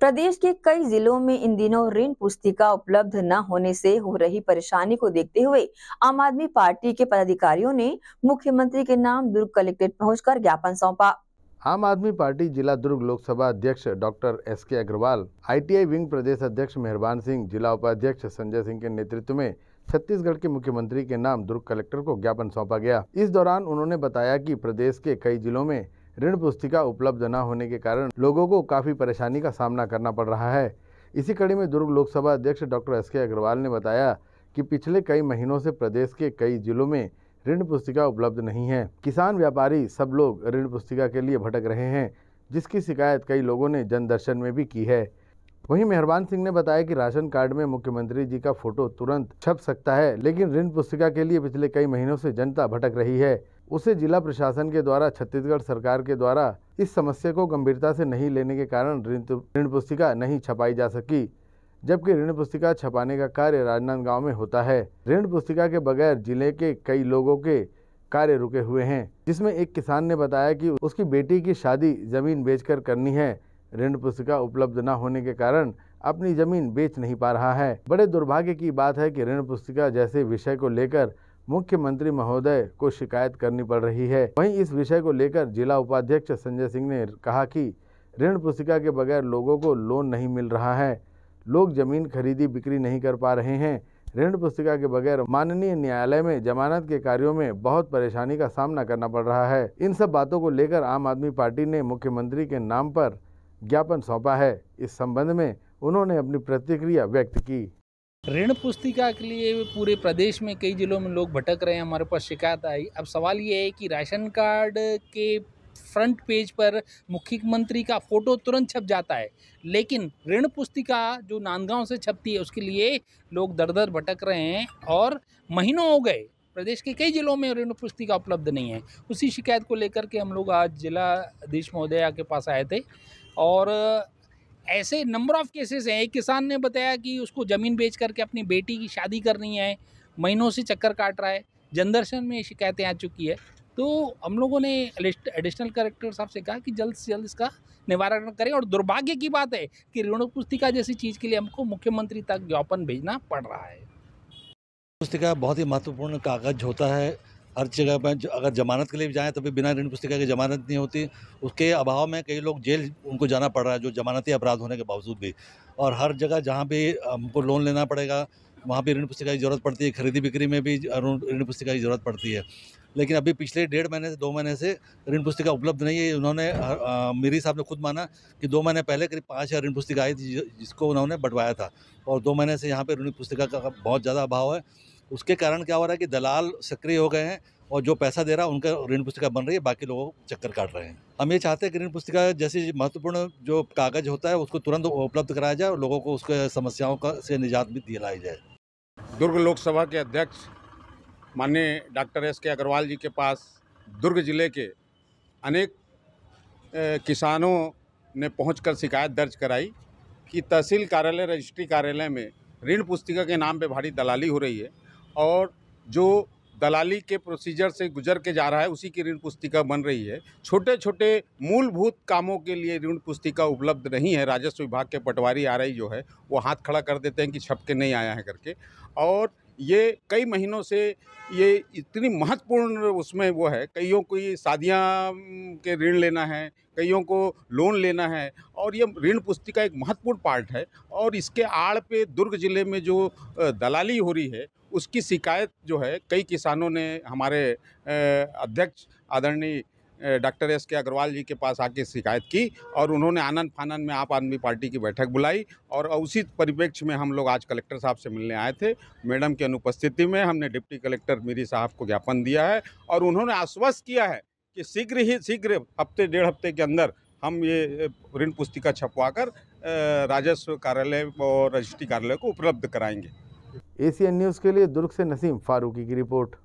प्रदेश के कई जिलों में इन दिनों ऋण पुस्तिका उपलब्ध न होने से हो रही परेशानी को देखते हुए आम आदमी पार्टी के पदाधिकारियों ने मुख्यमंत्री के नाम दुर्ग कलेक्ट्रेट पहुंचकर ज्ञापन सौंपा आम आदमी पार्टी जिला दुर्ग लोकसभा अध्यक्ष डॉक्टर एस के अग्रवाल आईटीआई विंग प्रदेश अध्यक्ष मेहरबान सिंह जिला उपाध्यक्ष संजय सिंह के नेतृत्व में छत्तीसगढ़ के मुख्यमंत्री के नाम दुर्ग कलेक्टर को ज्ञापन सौंपा गया इस दौरान उन्होंने बताया कि प्रदेश के कई जिलों में ऋण पुस्तिका उपलब्ध न होने के कारण लोगों को काफ़ी परेशानी का सामना करना पड़ रहा है इसी कड़ी में दुर्ग लोकसभा अध्यक्ष डॉक्टर एस के अग्रवाल ने बताया कि पिछले कई महीनों से प्रदेश के कई जिलों में ऋण पुस्तिका उपलब्ध नहीं है किसान व्यापारी सब लोग ऋण पुस्तिका के लिए भटक रहे हैं जिसकी शिकायत कई लोगों ने जनदर्शन में भी की है वहीं मेहरबान सिंह ने बताया कि राशन कार्ड में मुख्यमंत्री जी का फोटो तुरंत छप सकता है लेकिन ऋण पुस्तिका के लिए पिछले कई महीनों से जनता भटक रही है उसे जिला प्रशासन के द्वारा छत्तीसगढ़ सरकार के द्वारा इस समस्या को गंभीरता से नहीं लेने के कारण तो, ऋण पुस्तिका नहीं छपाई जा सकी जबकि ऋण पुस्तिका छपाने का कार्य राजनांदगांव में होता है ऋण पुस्तिका के बगैर जिले के कई लोगों के कार्य रुके हुए हैं जिसमें एक किसान ने बताया कि उसकी बेटी की शादी जमीन बेचकर करनी है ऋण पुस्तिका उपलब्ध न होने के कारण अपनी जमीन बेच नहीं पा रहा है बड़े दुर्भाग्य की बात है कि ऋण पुस्तिका जैसे विषय को लेकर मुख्यमंत्री महोदय को शिकायत करनी पड़ रही है वहीं इस विषय को लेकर जिला उपाध्यक्ष संजय सिंह ने कहा कि ऋण पुस्तिका के बगैर लोगों को लोन नहीं मिल रहा है लोग जमीन खरीदी बिक्री नहीं कर पा रहे हैं ऋण पुस्तिका के बगैर माननीय न्यायालय में जमानत के कार्यों में बहुत परेशानी का सामना करना पड़ रहा है इन सब बातों को लेकर आम आदमी पार्टी ने मुख्यमंत्री के नाम पर ज्ञापन सौंपा है इस संबंध में उन्होंने अपनी प्रतिक्रिया व्यक्त की ऋण पुस्तिका के लिए पूरे प्रदेश में कई ज़िलों में लोग भटक रहे हैं हमारे पास शिकायत आई अब सवाल ये है कि राशन कार्ड के फ्रंट पेज पर मुख्यमंत्री का फोटो तुरंत छप जाता है लेकिन ऋण पुस्तिका जो नांदगांव से छपती है उसके लिए लोग दर दर भटक रहे हैं और महीनों हो गए प्रदेश के कई जिलों में ऋण पुस्तिका उपलब्ध नहीं है उसी शिकायत को लेकर के हम लोग आज जिला अधीश महोदया के पास आए थे और ऐसे नंबर ऑफ़ केसेस हैं एक किसान ने बताया कि उसको ज़मीन बेच करके अपनी बेटी की शादी करनी है महीनों से चक्कर काट रहा है जनदर्शन में शिकायतें आ चुकी है तो हम लोगों ने एडिशनल कलेक्टर साहब से कहा कि जल्द से जल्द इसका निवारण करें और दुर्भाग्य की बात है कि ऋण पुस्तिका जैसी चीज़ के लिए हमको मुख्यमंत्री तक ज्ञापन भेजना पड़ रहा है पुस्तिका बहुत ही महत्वपूर्ण कागज होता है हर जगह पर अगर जमानत के लिए भी जाएँ तो भी बिना ऋण पुस्तिका की जमानत नहीं होती उसके अभाव में कई लोग जेल उनको जाना पड़ रहा है जो जमानती अपराध होने के बावजूद भी और हर जगह जहाँ भी हमको लोन लेना पड़ेगा वहाँ भी ऋण पुस्तिका की ज़रूरत पड़ती है खरीदी बिक्री में भी ऋण पुस्तिका की ज़रूरत पड़ती है लेकिन अभी पिछले डेढ़ महीने से दो महीने से ऋण पुस्तिका उपलब्ध नहीं है उन्होंने मेरी साहब ने खुद माना कि दो महीने पहले करीब पाँच हज़ार ऋण पुस्तिका आई थी जिसको उन्होंने बंटवाया था और दो महीने से यहाँ पर ऋण पुस्तिका का बहुत ज़्यादा अभाव है उसके कारण क्या हो रहा है कि दलाल सक्रिय हो गए हैं और जो पैसा दे रहा है उनका ऋण पुस्तिका बन रही है बाकी लोगों को चक्कर काट रहे हैं हम ये चाहते हैं कि ऋण पुस्तिका जैसे महत्वपूर्ण जो कागज होता है उसको तुरंत उपलब्ध कराया जाए और लोगों को उसके समस्याओं का से निजात भी दिलाई जाए दुर्ग लोकसभा के अध्यक्ष माननीय डॉक्टर एस के अग्रवाल जी के पास दुर्ग जिले के अनेक किसानों ने पहुँच शिकायत दर्ज कराई कि तहसील कार्यालय रजिस्ट्री कार्यालय में ऋण पुस्तिका के नाम पर भारी दलाली हो रही है और जो दलाली के प्रोसीजर से गुजर के जा रहा है उसी की ऋण पुस्तिका बन रही है छोटे छोटे मूलभूत कामों के लिए ऋण पुस्तिका उपलब्ध नहीं है राजस्व विभाग के पटवारी आ रही जो है वो हाथ खड़ा कर देते हैं कि छप के नहीं आया है करके और ये कई महीनों से ये इतनी महत्वपूर्ण उसमें वो है कईयों को ये शादियाँ के ऋण लेना है कईयों को लोन लेना है और ये ऋण पुस्तिका एक महत्वपूर्ण पार्ट है और इसके आड़ पे दुर्ग जिले में जो दलाली हो रही है उसकी शिकायत जो है कई किसानों ने हमारे अध्यक्ष आदरणीय डॉक्टर एस के अग्रवाल जी के पास आके शिकायत की और उन्होंने आनंद फानन में आप आदमी पार्टी की बैठक बुलाई और उसी परिप्रेक्ष्य में हम लोग आज कलेक्टर साहब से मिलने आए थे मैडम की अनुपस्थिति में हमने डिप्टी कलेक्टर मीरी साहब को ज्ञापन दिया है और उन्होंने आश्वस्त किया है कि शीघ्र ही शीघ्र हफ्ते डेढ़ हफ्ते के अंदर हम ये ऋण पुस्तिका कर राजस्व कार्यालय और रजिस्ट्री कार्यालय को उपलब्ध कराएंगे एसीएन न्यूज़ के लिए दुर्ग से नसीम फारूकी की रिपोर्ट